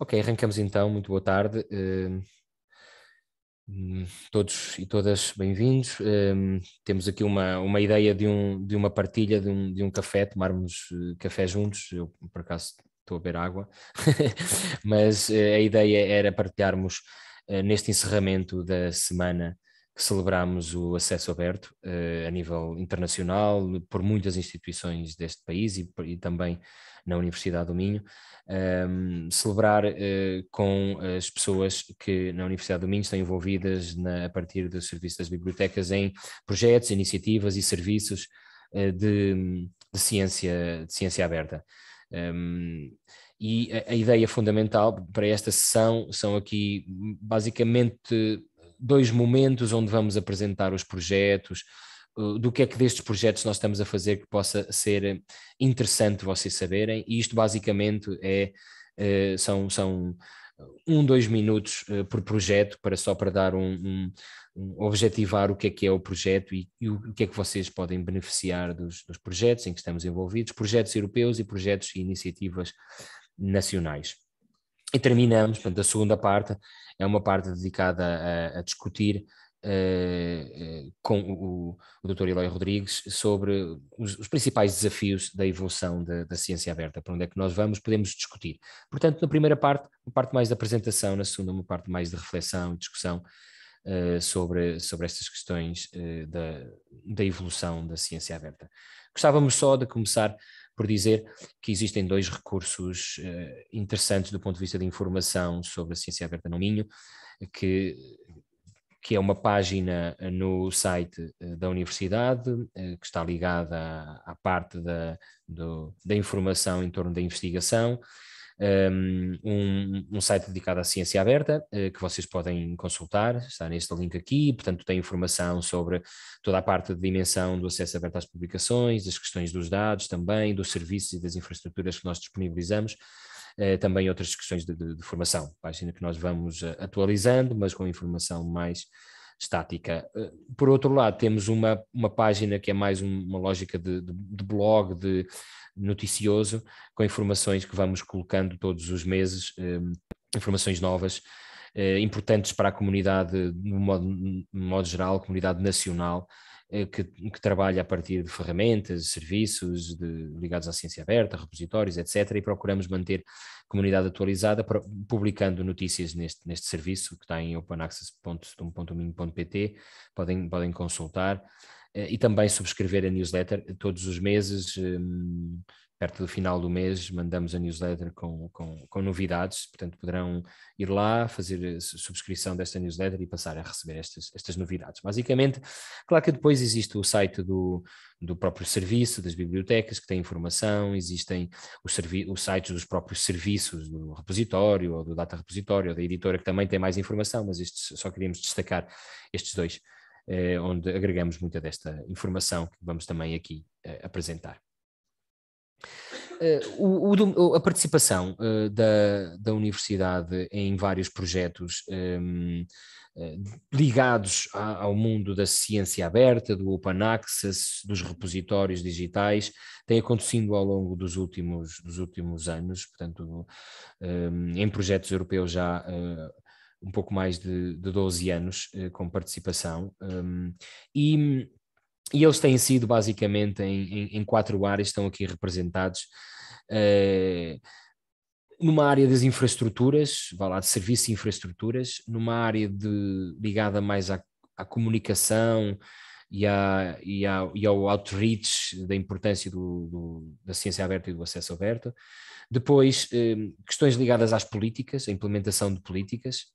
Ok, arrancamos então. Muito boa tarde. Uh, todos e todas bem-vindos. Uh, temos aqui uma, uma ideia de, um, de uma partilha, de um, de um café, tomarmos eh, café juntos. Eu, por acaso, estou a beber água, mas uh, a ideia era partilharmos eh, neste encerramento da semana celebramos o acesso aberto uh, a nível internacional por muitas instituições deste país e, e também na Universidade do Minho. Um, ehm, celebrar uh, com as pessoas que na Universidade do Minho estão envolvidas na, a partir do serviço das bibliotecas em projetos, iniciativas e serviços uh, de, de, ciência, de ciência aberta. Um, ehm, e a, a, ideia fundamental para esta sessão são aqui basicamente dois momentos onde vamos apresentar os projetos, eh, do que é que destes projetos nós estamos a fazer que possa ser eh, interessante vocês saberem, e isto basicamente é, eh, são, são um, dois minutos por projeto, para só para dar um, um, um objetivar o que é que é o projeto e, e, o que é que vocês podem beneficiar dos, dos projetos em que estamos envolvidos, projetos europeus e projetos e iniciativas nacionais. E terminamos, portanto, a segunda parte é uma parte dedicada a, a discutir uh, com o, o Dr. Eloy Rodrigues sobre os, os principais desafios da evolução de, da ciência aberta, para onde é que nós vamos, podemos discutir. Portanto, na primeira parte, uma parte mais de apresentação, na segunda, uma parte mais de reflexão e discussão uh, sobre, sobre estas questões uh, da, da evolução da ciência aberta. Gostávamos só de começar por dizer que existem dois recursos uh, interessantes do ponto de vista de informação sobre a ciência aberta no Minho, que, que é uma página eh, no site eh, da universidade, que está ligada à, à parte da, do, da informação em torno da investigação, um, um site dedicado à ciência aberta, eh, que vocês podem consultar, está neste link aqui, portanto tem informação sobre toda a parte de dimensão do acesso aberto às publicações, das questões dos dados também, dos serviços e das infraestruturas que nós disponibilizamos, eh, também outras questões de, de, de formação, página que nós vamos eh, atualizando, mas com informação mais estática. Eh, por outro lado, temos uma, uma página que é mais uma lógica de, de, de blog, de noticioso, com informações que vamos colocando todos os meses, eh, informações novas eh, importantes para a comunidade, no modo, no modo geral, comunidade nacional, eh, que, que, trabalha a partir de ferramentas, serviços de, ligados à ciência aberta, repositórios, etc. E procuramos manter a comunidade atualizada, publicando notícias neste, neste serviço, que está em openaccess.tum.min.pt, podem, podem consultar. Eh, e também subscrever a newsletter todos os meses. Ehm, perto do final do mês, mandamos a newsletter com, com, com novidades, portanto poderão ir lá, fazer subscrição desta newsletter e passar a receber estas, estas novidades. Basicamente, claro que depois existe o site do, do próprio serviço, das bibliotecas, que tem informação, existem os, os sites dos próprios serviços, do repositório ou do data repositório, ou da editora, que também tem mais informação, mas estes, só queríamos destacar estes dois. Eh, onde agregamos muita desta informação que vamos também aqui eh, apresentar. Eh, o, o, a participação eh, da, da universidade em vários projetos um, ehm, eh, ligados a, ao mundo da ciência aberta, do open access, dos repositórios digitais, tem acontecido ao longo dos últimos, dos últimos anos, portanto, um, ehm, em projetos europeus já um pouco mais de, de 12 anos eh, com participação. Um, ehm, e e eles têm sido basicamente em, em, em quatro áreas, estão aqui representados. Uh, numa área das infraestruturas, vá lá, de serviço e infraestruturas, numa área de, ligada mais à, à comunicação e, à, e, à, e, ao outreach da importância do, do, da ciência aberta e do acesso aberto. Depois, eh, questões ligadas às políticas, a implementação de políticas.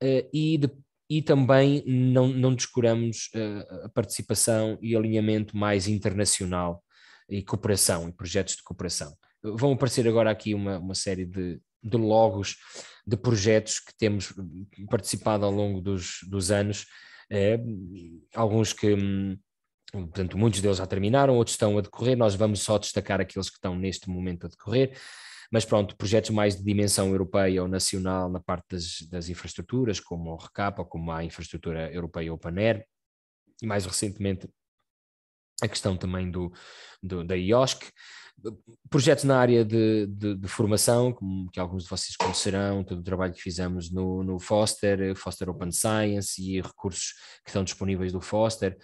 Eh, e de, e também não, não descuramos eh, a participação e alinhamento mais internacional e cooperação e projetos de cooperação. Vão aparecer agora aqui uma, uma série de, de logos de projetos que temos hum, participado ao longo dos, dos anos, é, alguns que, hum, portanto, muitos deles já terminaram, outros estão a decorrer, nós vamos só destacar aqueles que estão neste momento a decorrer mas pronto, projetos mais de dimensão europeia ou nacional na parte das, das infraestruturas, como o RECAP ou como a infraestrutura europeia Open Air, e mais recentemente a questão também do, do da IOSC, projetos na área de, de, de, formação, como que alguns de vocês conhecerão, todo o trabalho que fizemos no, no Foster, Foster Open Science e recursos que estão disponíveis do Foster,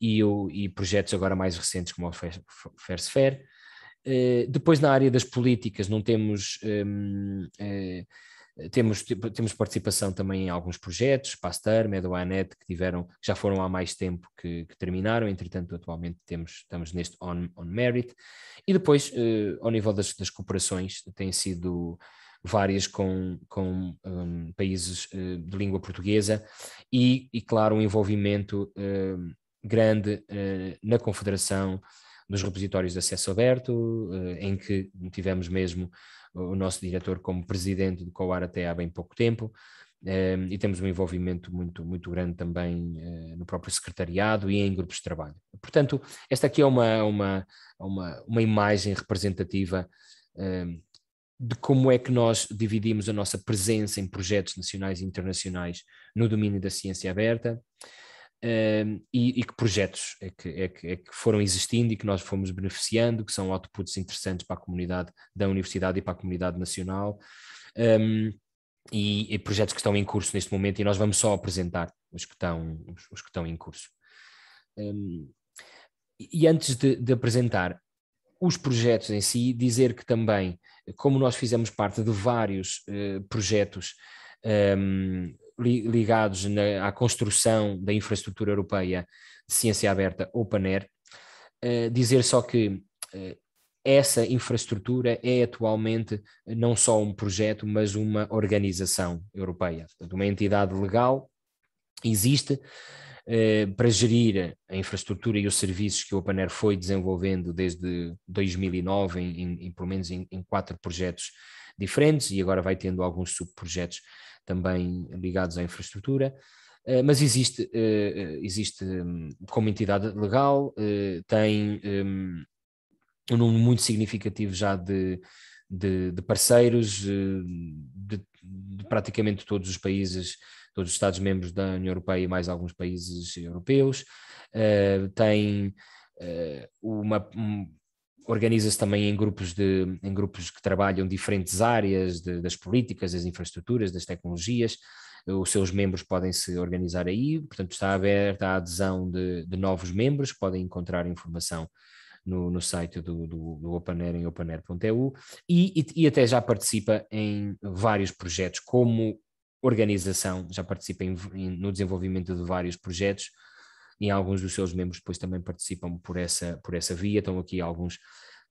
e, o, e projetos agora mais recentes como o FERSFER, eh, depois, na área das políticas, não temos. Ehm, eh, temos, tipo, temos participação também em alguns projetos, Pasteur, Medoanet, que tiveram, já foram há mais tempo que, que, terminaram, entretanto, atualmente temos, estamos neste on, on merit. E depois, eh, ao nível das, das cooperações, têm sido várias com, com um, ehm, países eh, de língua portuguesa e, e claro, um envolvimento ehm, eh, grande na Confederação nos repositórios de acesso aberto, eh, em que tivemos mesmo o nosso diretor como presidente do COAR até há bem pouco tempo. Eh, e temos um envolvimento muito, muito grande também uh, no próprio secretariado e em grupos de trabalho. Portanto, esta aqui é uma, uma, uma, uma imagem representativa de como é que nós dividimos a nossa presença em projetos nacionais e internacionais no domínio da ciência aberta e, e, que projetos é que, é, que, é que, foram existindo e que nós fomos beneficiando, que são outputs interessantes para a comunidade da universidade e para a comunidade nacional, um, e, e, projetos que estão em curso neste momento, e nós vamos só apresentar os que estão, os, os que estão em curso. Um, e antes de, de apresentar, os projetos em si, dizer que também, como nós fizemos parte de vários uh, projetos um, ligados na, à construção da infraestrutura europeia de ciência aberta, OpenAir. Uh, eh, dizer só que uh, essa infraestrutura é atualmente eh, não só um projeto, mas uma organização europeia, portanto, uma entidade legal existe para gerir a infraestrutura e os serviços que o Air foi desenvolvendo desde 2009, em, em pelo menos em, em, quatro projetos diferentes, e agora vai tendo alguns subprojetos também ligados à infraestrutura. Eh, mas existe, eh, eh, existe hum, como entidade legal, tem hum, um número muito significativo já de, de, de parceiros de, de, praticamente todos os países, todos os Estados-membros da União Europeia e mais alguns países europeus. Tem uma, organiza-se também em grupos, de, em grupos que trabalham diferentes áreas de, das políticas, das infraestruturas, das tecnologias. Os seus membros podem se organizar aí, portanto, está aberta a adesão de, de novos membros, podem encontrar informação no, no site do, do, do OpenAir em openair.eu e, e, até já participa em vários projetos, como organização, já participa em, em, no desenvolvimento de vários projetos e alguns dos seus membros depois também participam por essa, por essa via. Estão aqui alguns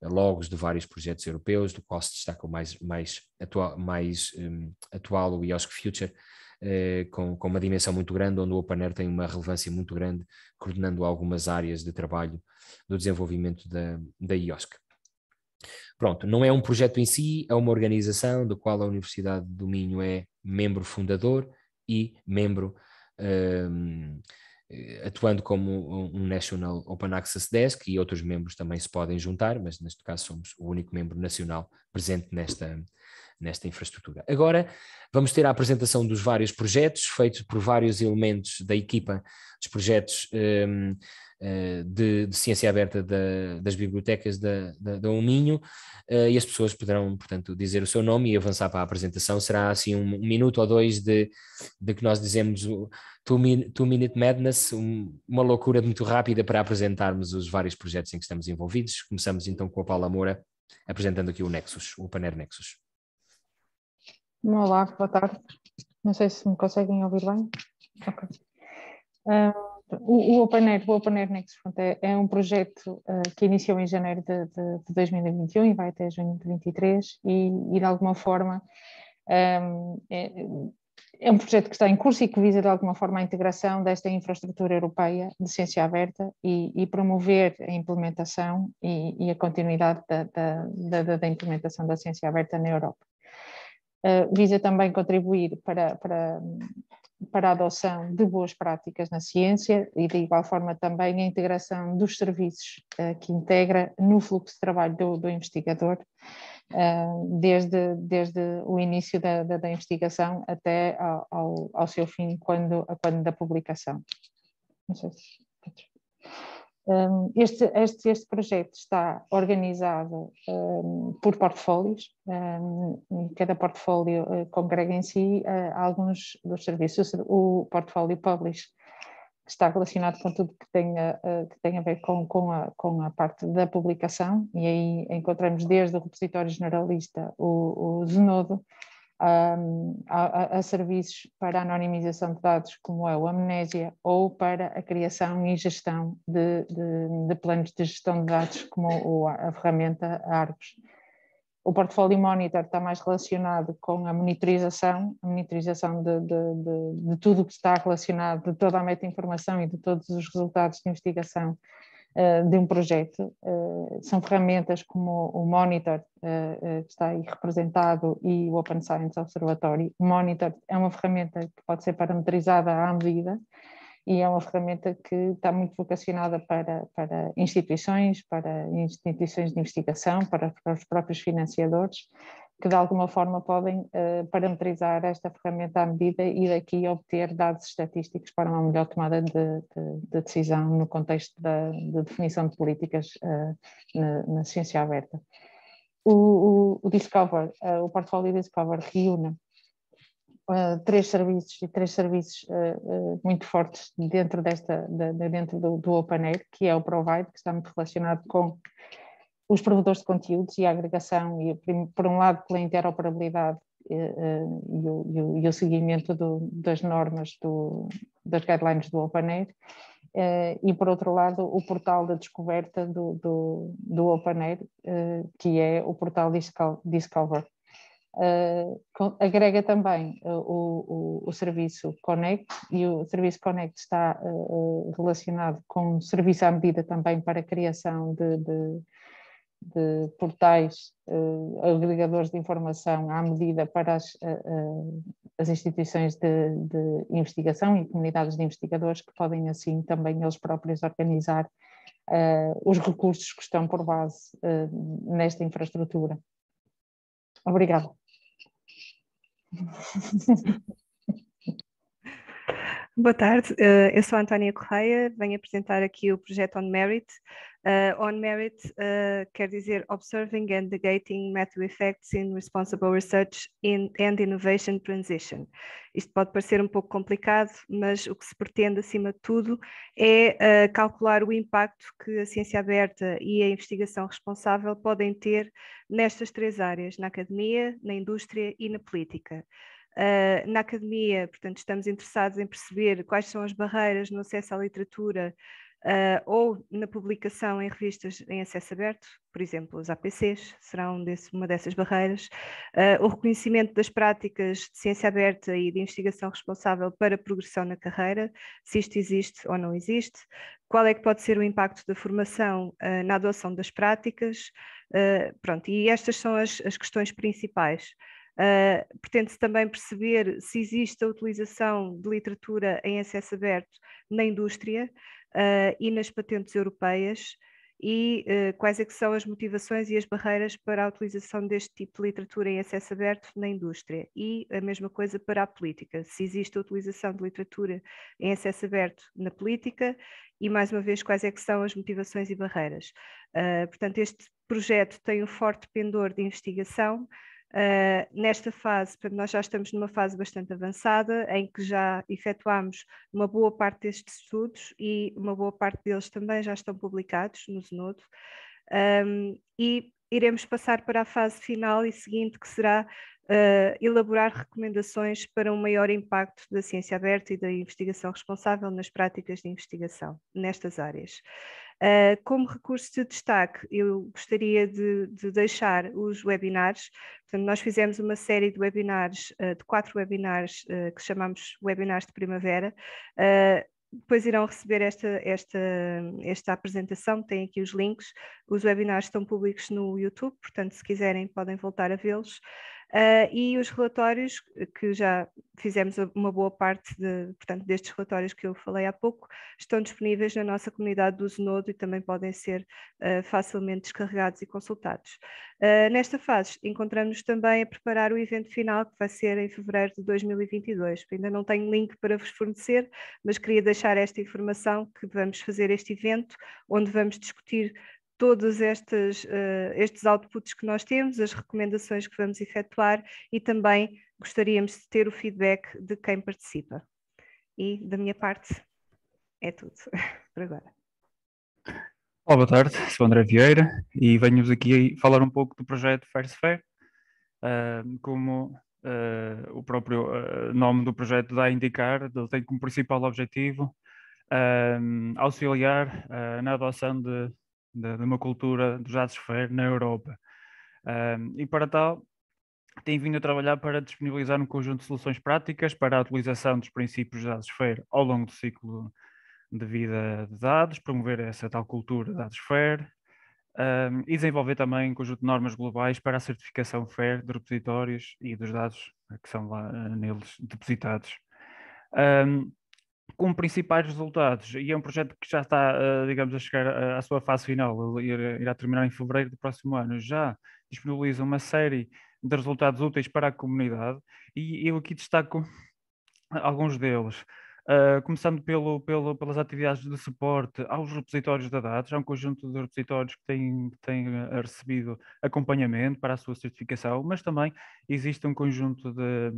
eh, logos de vários projetos europeus, do qual se destaca o mais, mais, atua, mais um, atual, o IOSC Future, eh, com, com uma dimensão muito grande, onde o Open Air tem uma relevância muito grande, coordenando algumas áreas de trabalho do desenvolvimento da, da IOSC. Pronto, não é um projeto em si, é uma organização do qual a Universidade do Minho é membro fundador e membro hum, eh, atuando como um National Open Access Desk e outros membros também se podem juntar, mas neste caso somos o único membro nacional presente nesta, nesta infraestrutura. Agora vamos ter a apresentação dos vários projetos, feitos por vários elementos da equipa dos projetos um, eh, de, de, ciência aberta da, das bibliotecas da, da, da Uninho, uh, eh, e as pessoas poderão, portanto, dizer o seu nome e avançar para a apresentação. Será assim um, um minuto ou dois de, de que nós dizemos o Two, min, two Minute Madness, um, uma loucura muito rápida para apresentarmos os vários projetos em que estamos envolvidos. Começamos então com a Paula Moura, apresentando aqui o Nexus, o Paner Nexus. Olá, boa tarde. Não sei se me conseguem ouvir bem. o, o, Open Air, o Open Air Next Front é, é um projeto uh, que iniciou em janeiro de, de, de, 2021 e vai até junho de 2023 e, e, de alguma forma um, é, é um projeto que está em curso e que visa, de alguma forma, a integração desta infraestrutura europeia de ciência aberta e, e promover a implementação e, e a continuidade da, da, da, da, implementação da ciência aberta na Europa visa também contribuir para, para, para a adoção de boas práticas na ciência e, de igual forma, também a integração dos serviços eh, que integra no fluxo de trabalho do, do investigador, eh, desde, desde o início da, da, da investigação até ao, ao, seu fim, quando, quando da publicação. Não sei se... Este, este, este projeto está organizado por portfólios, e cada portfólio eh, congrega em si eh, alguns dos serviços. O portfólio Publish está relacionado com tudo que tenha, eh, que tenha a ver com, com, a, com a parte da publicação, e aí encontramos desde o repositório generalista, o, o Zenodo, a, a, serviços para a anonimização de dados, como é o Amnésia, ou para a criação e gestão de, de, de planos de gestão de dados, como a, a ferramenta ARPS. O portfólio monitor está mais relacionado com a monitorização, a monitorização de, de, de tudo o que está relacionado, de toda a meta-informação e de todos os resultados de investigação eh, de um projeto. Eh, são ferramentas como o Monitor, eh, que está aí representado, e o Open Science Observatory. O Monitor é uma ferramenta que pode ser parametrizada à medida e é uma ferramenta que está muito vocacionada para, para instituições, para instituições de investigação, para, para os próprios financiadores que de alguma forma podem uh, parametrizar esta ferramenta à medida e daqui obter dados estatísticos para uma melhor tomada de, de, de decisão no contexto da de definição de políticas uh, na, na, ciência aberta. O, o, o Discover, uh, o portfólio Discover reúne três serviços e três serviços muito fortes dentro desta de, dentro do, do Air, que é o Provide, que está muito relacionado com os provedores de conteúdos e a agregação, e, por um lado pela interoperabilidade eh, eh, e, e, o, e o, seguimento do, das normas do, das guidelines do OpenAid, eh, e por outro lado o portal da de descoberta do, do, do OpenAid, que é o portal Discover. Uh, agrega também uh, o, o, o, serviço Connect e o serviço Connect está uh, relacionado com serviço à medida também para a criação de, de, de portais uh, agregadores de informação à medida para as, uh, as instituições de, de, investigação e comunidades de investigadores que podem assim também eles próprios organizar uh, os recursos que estão por base nesta infraestrutura. Obrigada. Boa tarde, eh, eu sou a Antónia Correia, venho apresentar aqui o projeto On Merit. Uh, on Merit uh, quer dizer Observing and Negating Matter Effects in Responsible Research in, and Innovation Transition. Isto pode parecer um pouco complicado, mas o que se pretende, acima de tudo, é uh, calcular o impacto que a ciência aberta e a investigação responsável podem ter nestas três áreas, na academia, na indústria e na política. Uh, na academia, portanto, estamos interessados em perceber quais são as barreiras no acesso à literatura uh, ou na publicação em revistas em acesso aberto, por exemplo, os APCs serão desse, uma dessas barreiras. Uh, o reconhecimento das práticas de ciência aberta e de investigação responsável para progressão na carreira, se isto existe ou não existe. Qual é que pode ser o impacto da formação na adoção das práticas? pronto, e estas são as, as questões principais. Uh, Pretende-se também perceber se existe a utilização de literatura em acesso aberto na indústria uh, e nas patentes europeias e uh, quais é que são as motivações e as barreiras para a utilização deste tipo de literatura em acesso aberto na indústria e a mesma coisa para a política, se existe a utilização de literatura em acesso aberto na política e mais uma vez quais é que são as motivações e barreiras. Uh, portanto, este projeto tem um forte pendor de investigação, Uh, nesta fase, nós já estamos numa fase bastante avançada, em que já efetuámos uma boa parte destes estudos e uma boa parte deles também já estão publicados no Zenodo, um, e iremos passar para a fase final e seguinte, que será uh, elaborar recomendações para um maior impacto da ciência aberta e da investigação responsável nas práticas de investigação nestas áreas. Uh, como recurso de destaque, eu gostaria de, de, deixar os webinars. Portanto, nós fizemos uma série de webinars, uh, de quatro webinars uh, que chamamos webinars de primavera. depois irão receber esta, esta, esta apresentação, tem aqui os links. Os webinars estão públicos no YouTube, portanto, se quiserem, podem voltar a vê-los. Uh, e os relatórios, que já fizemos uma boa parte de, portanto, destes relatórios que eu falei há pouco, estão disponíveis na nossa comunidade do Zenodo e também podem ser uh, facilmente descarregados e consultados. Uh, nesta fase, encontramos-nos também a preparar o evento final, que vai ser em fevereiro de 2022. Ainda não tenho link para vos fornecer, mas queria deixar esta informação que vamos fazer este evento, onde vamos discutir todos estes, uh, estes outputs que nós temos, as recomendações que vamos efetuar e também gostaríamos de ter o feedback de quem participa. E da minha parte é tudo por agora. Olá, boa tarde, sou André Vieira e venho-vos aqui falar um pouco do projeto First Fair. Uh, como uh, o próprio uh, nome do projeto dá a indicar, ele tem como principal objetivo auxiliar na adoção de de, de uma cultura dos dados fair na Europa. Um, e para tal, tem vindo a trabalhar para disponibilizar um conjunto de soluções práticas para a utilização dos princípios dados fair ao longo do ciclo de vida de dados, promover essa tal cultura de dados fair, um, e desenvolver também um conjunto de normas globais para a certificação FAIR de repositórios e dos dados que são lá eh, neles depositados. Um, como principais resultados, e é um projeto que já está, eh, digamos, a chegar eh, à sua fase final, irá terminar em fevereiro do próximo ano, já disponibiliza uma série de resultados úteis para a comunidade, e eu aqui destaco alguns deles. Uh, começando pelo, pelo, pelas atividades de suporte aos repositórios de dados há um conjunto de repositórios que têm, que têm recebido acompanhamento para a sua certificação, mas também existe um conjunto de,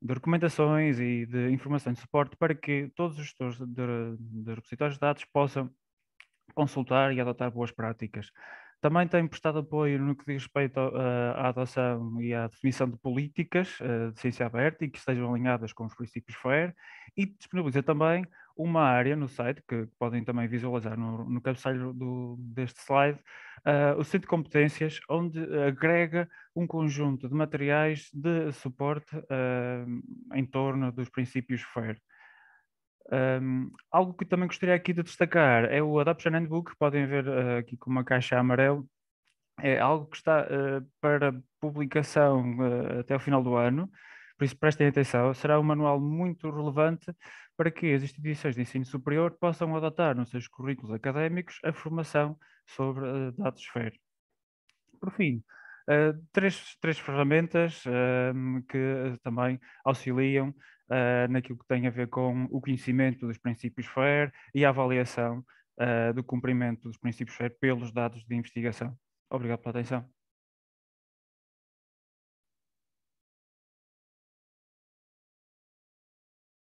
de recomendações e de informação de suporte para que todos os gestores de, de repositórios de dados possam consultar e adotar boas práticas. Também tem prestado apoio no que diz respeito eh, à adoção e à definição de políticas eh, de ciência aberta e que estejam alinhadas com os princípios FAIR e disponibiliza também uma área no site, que, podem também visualizar no, no do, deste slide, uh, o Centro de Competências, onde agrega um conjunto de materiais de suporte uh, em torno dos princípios FAIR. Um, ah, algo que também gostaria aqui de destacar é o Adoption Handbook, podem ver uh, aqui com uma caixa amarela, é algo que está para publicação até o final do ano, por isso, prestem atenção, será um manual muito relevante para que as instituições de ensino superior possam adotar nos seus currículos académicos a formação sobre eh, dados fair. Por fim, uh, três, três ferramentas ehm, que eh, também auxiliam uh, naquilo que tem a ver com o conhecimento dos princípios FAIR e a avaliação do cumprimento dos princípios FAIR pelos dados de investigação. Obrigado pela atenção.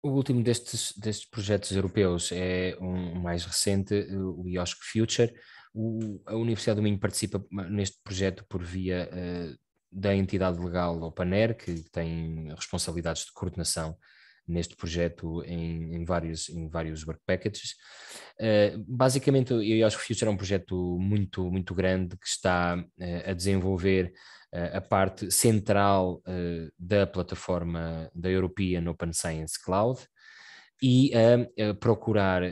O último destes, destes projetos europeus é um mais recente, o IOSC Future. O, a Universidade do Minho participa neste projeto por via uh, da entidade legal Opaner, que tem responsabilidades de coordenação neste projeto em, em vários, em vários work packages. Uh, basicamente, eu acho que Future é um projeto muito, muito grande que está uh, a desenvolver uh, a parte central da plataforma da European Open Science Cloud e a, a procurar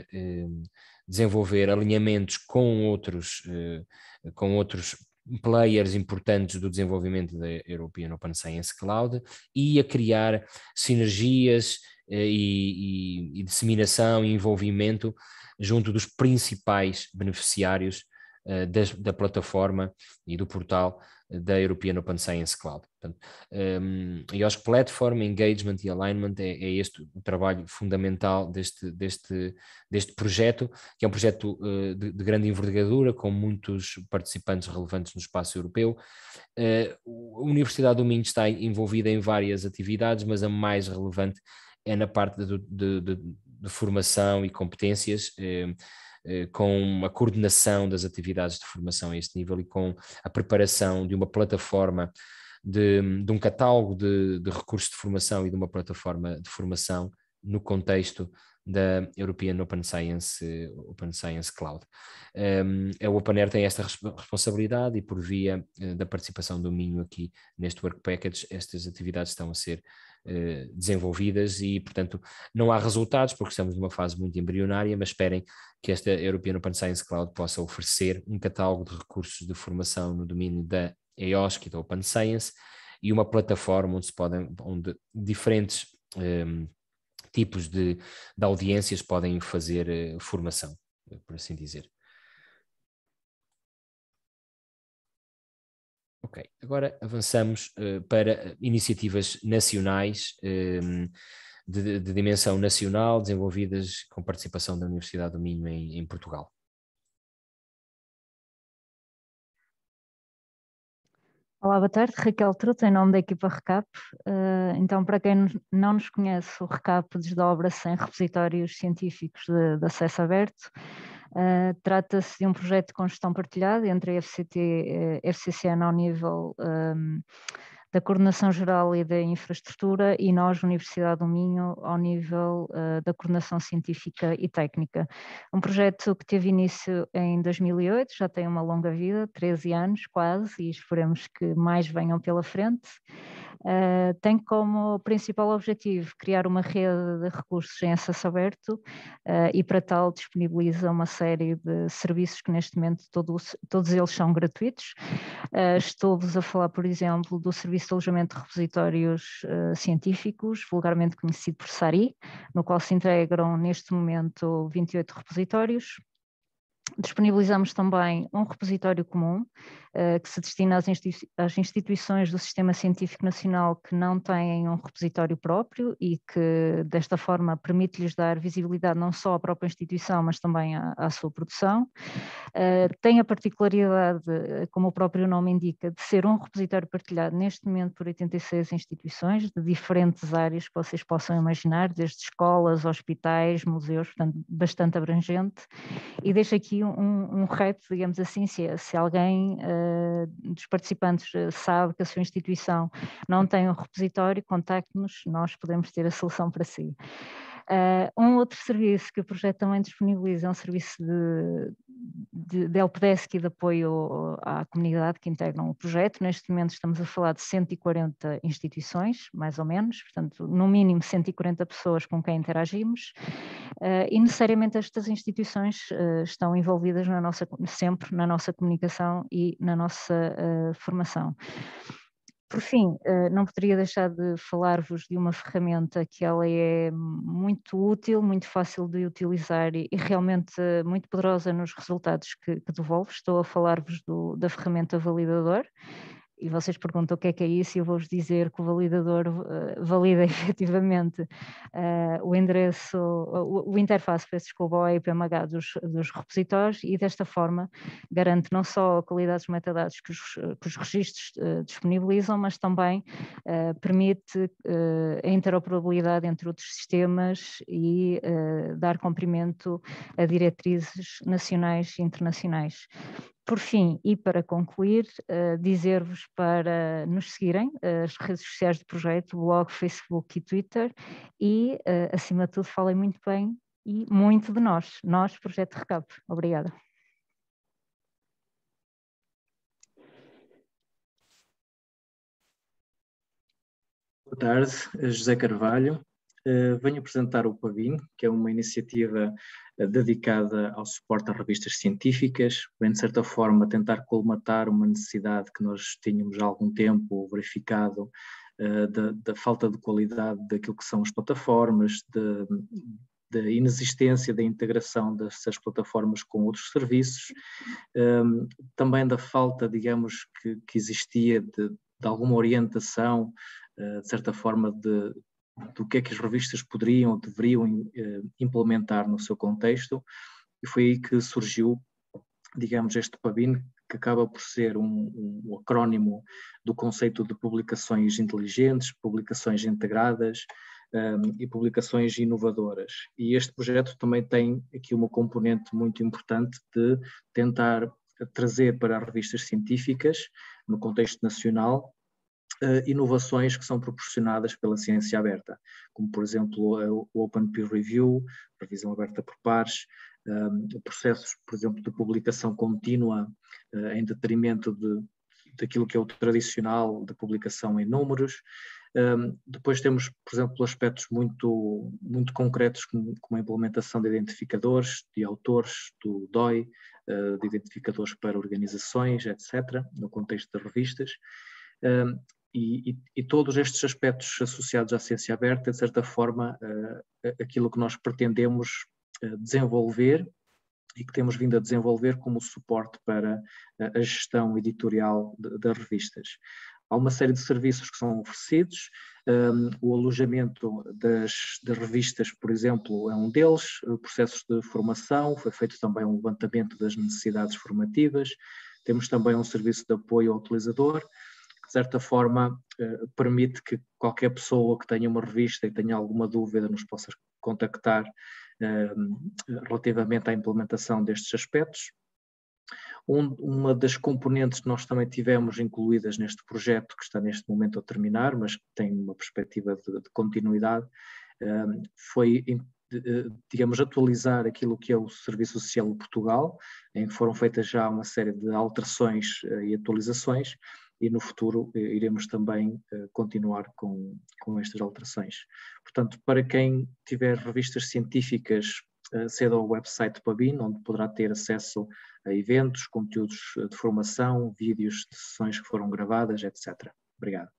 desenvolver alinhamentos com outros, com outros players importantes do desenvolvimento da European Open Science Cloud e a criar sinergias eh, e, e, e disseminação e envolvimento junto dos principais beneficiários uh, da, plataforma e do portal da European Open Science Cloud. Portanto, um, eu acho que platform, engagement e alignment é, é, este o trabalho fundamental deste, deste, deste projeto, que é um projeto uh, de, de, grande envergadura, com muitos participantes relevantes no espaço europeu. Uh, a Universidade do Minho está envolvida em várias atividades, mas a mais relevante é na parte de, de, de formação e competências. Uh, eh, com a coordenação das atividades de formação a este nível e com a preparação de uma plataforma de, de um catálogo de, de recursos de formação e de uma plataforma de formação no contexto da European Open Science, eh, Open Science Cloud. Ehm, a Open Air tem esta responsabilidade e por via eh, da participação do Minho aqui neste Work Package, estas atividades estão a ser eh, desenvolvidas e, portanto, não há resultados porque estamos numa fase muito embrionária, mas esperem que esta European Open Science Cloud possa oferecer um catálogo de recursos de formação no domínio da EOSC e da Open Science e uma plataforma onde se podem, onde diferentes ehm, tipos de, de audiências podem fazer eh, formação, por assim dizer. Ok, agora avançamos uh, para iniciativas nacionais um, ehm, de, de, dimensão nacional desenvolvidas com participação da Universidade do Minho em, em Portugal. Olá, boa tarde. Raquel Truto, em nome da equipa RECAP. Uh, então, para quem não nos conhece, o RECAP desdobra-se em repositórios científicos de, de acesso aberto ah, trata-se de um projeto de construção partilhada entre a FCT, uh, eh, FCCN ao nível um, da coordenação geral e da infraestrutura e nós, Universidade do Minho, ao nível uh, da coordenação científica e técnica. Um projeto que teve início em 2008, já tem uma longa vida, 13 anos quase, e esperemos que mais venham pela frente. Uh, tem como principal objetivo criar uma rede de recursos em acesso aberto uh, e para tal disponibiliza uma série de serviços que neste momento todos, todos eles são gratuitos. Estou-vos a falar, por exemplo, do serviço Serviço de Alojamento de Repositórios uh, Científicos, vulgarmente conhecido por SARI, no qual se integram neste momento 28 repositórios, Disponibilizamos também um repositório comum uh, que se destina às, institui às, instituições do Sistema Científico Nacional que não têm um repositório próprio e que, desta forma, permite-lhes dar visibilidade não só à própria instituição, mas também à, à sua produção. Uh, tem a particularidade, eh, como o próprio nome indica, de ser um repositório partilhado neste momento por 86 instituições de diferentes áreas que vocês possam imaginar, desde escolas, hospitais, museus, portanto, bastante abrangente. E deixo aqui um, um reto, digamos assim, se, se alguém uh, dos participantes eh, sabe que a sua instituição não tem um repositório, contacte-nos, nós podemos ter a solução para si. Uh, um outro serviço que o projeto também disponibiliza é um serviço de, de, de helpdesk e de apoio à comunidade que integram o projeto. Neste momento estamos a falar de 140 instituições, mais ou menos, portanto, no mínimo 140 pessoas com quem interagimos. Uh, e necessariamente estas instituições uh, estão envolvidas na nossa, sempre na nossa comunicação e na nossa formação. Por fim, eh, não poderia deixar de falar-vos de uma ferramenta que ela é muito útil, muito fácil de utilizar e, realmente eh, muito poderosa nos resultados que, que devolve. Estou a falar-vos da ferramenta validador, e vocês perguntam o que é que é isso, e eu vou-vos dizer que o validador uh, valida efetivamente uh, o endereço, o, o interface, peço desculpa, o IPMH dos, dos repositórios, e desta forma garante não só a qualidade dos metadados que os, que os registros uh, disponibilizam, mas também permite a interoperabilidade entre outros sistemas e dar cumprimento a diretrizes nacionais e internacionais. Por fim, e para concluir, uh, dizer-vos para nos seguirem, eh, as redes sociais do projeto, blog, Facebook e Twitter, e, uh, acima de tudo, falem muito bem e muito de nós, nós, Projeto Recap. Obrigada. Boa tarde, José Carvalho. Eh, venho apresentar o PAVIN, que é uma iniciativa eh, dedicada ao suporte a revistas científicas, bem de certa forma tentar colmatar uma necessidade que nós tínhamos há algum tempo verificado eh, da, da falta de qualidade daquilo que são as plataformas, de, da inexistência da integração dessas plataformas com outros serviços, um, ehm, também da falta, digamos, que, que existia de, de alguma orientação, uh, de certa forma, de, do que é que as revistas poderiam ou deveriam eh, implementar no seu contexto, e foi aí que surgiu, digamos, este PABIN, que acaba por ser um, um acrónimo do conceito de publicações inteligentes, publicações integradas um, ehm, e publicações inovadoras. E este projeto também tem aqui uma componente muito importante de tentar trazer para as revistas científicas, no contexto nacional, eh, inovações que são proporcionadas pela ciência aberta, como por exemplo eh, o Open Peer Review, revisão aberta por pares, um, ehm, processos, por exemplo, de publicação contínua uh, em detrimento de, daquilo que é o tradicional de publicação em números. Um, ehm, depois temos, por exemplo, aspectos muito, muito concretos, como, como a implementação de identificadores, de autores, do DOI, uh, de identificadores para organizações, etc., no contexto de revistas. Um, ehm, e, e, e, todos estes aspectos associados à ciência aberta, de certa forma, uh, aquilo que nós pretendemos uh, desenvolver e que temos vindo a desenvolver como suporte para uh, a gestão editorial das revistas. Há uma série de serviços que são oferecidos, um, ehm, o alojamento das, das, revistas, por exemplo, é um deles, processos de formação, foi feito também um levantamento das necessidades formativas, temos também um serviço de apoio ao utilizador, de certa forma, eh, permite que qualquer pessoa que tenha uma revista e tenha alguma dúvida nos possa contactar ehm, relativamente à implementação destes aspectos. Um, uma das componentes que nós também tivemos incluídas neste projeto, que está neste momento a terminar, mas que tem uma perspectiva de, de continuidade, ehm, foi, eh, digamos, atualizar aquilo que é o Serviço Social de Portugal, em que foram feitas já uma série de alterações eh, e atualizações, e no futuro eh, iremos também eh, continuar com, com estas alterações. Portanto, para quem tiver revistas científicas, eh, ceda ao website PABIN, onde poderá ter acesso a eventos, conteúdos de formação, vídeos de sessões que foram gravadas, etc. Obrigado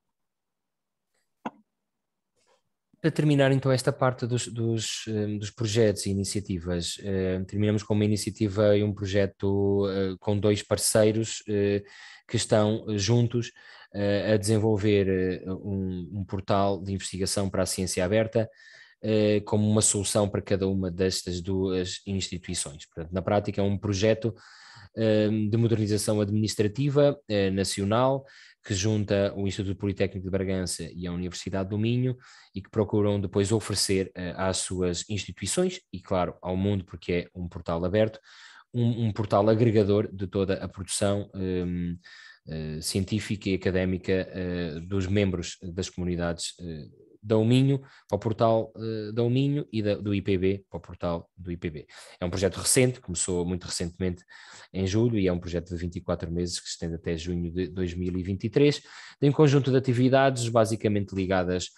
para terminar então esta parte dos, dos, eh, dos projetos e iniciativas, eh, terminamos com uma iniciativa e um projeto eh, com dois parceiros eh, que estão eh, juntos eh, a desenvolver um, um, portal de investigação para a ciência aberta como uma solução para cada uma destas duas instituições. Portanto, na prática é um projeto de modernização administrativa nacional que junta o Instituto Politécnico de Bragança e a Universidade do Minho e que procuram depois oferecer eh, às suas instituições e, claro, ao mundo, porque é um portal aberto, um, um portal agregador de toda a produção um, ehm, uh, eh, científica e académica uh, dos membros das comunidades uh, da Uminho para o portal uh, eh, da Uminho e da, do IPB para o portal do IPB. É um projeto recente, começou muito recentemente em julho e é um projeto de 24 meses que se estende até junho de 2023. Tem um conjunto de atividades basicamente ligadas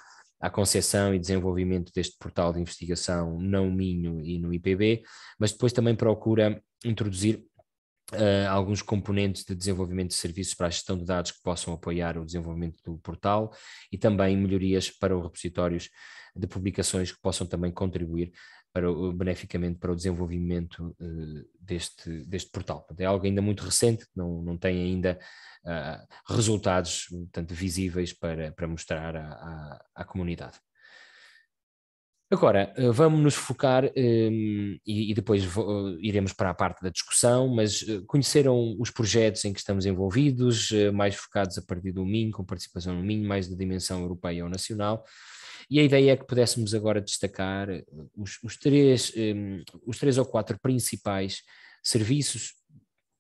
à concessão e desenvolvimento deste portal de investigação na Uminho e no IPB, mas depois também procura introduzir Uh, alguns componentes de desenvolvimento de serviços para a gestão de dados que possam apoiar o desenvolvimento do portal e também melhorias para os repositórios de publicações que possam também contribuir para o, beneficamente para o desenvolvimento uh, deste, deste portal. É algo ainda muito recente, não, não tem ainda uh, resultados tanto visíveis para, para mostrar à, à, à comunidade. Agora, eh, vamos nos focar um, ehm, e, e, depois vou, eh, iremos para a parte da discussão, mas eh, conheceram os projetos em que estamos envolvidos, mais focados a partir do Minho, com participação no Minho, mais da dimensão europeia ou nacional. E a ideia é que pudéssemos agora destacar os, os três, um, ehm, os três ou quatro principais serviços,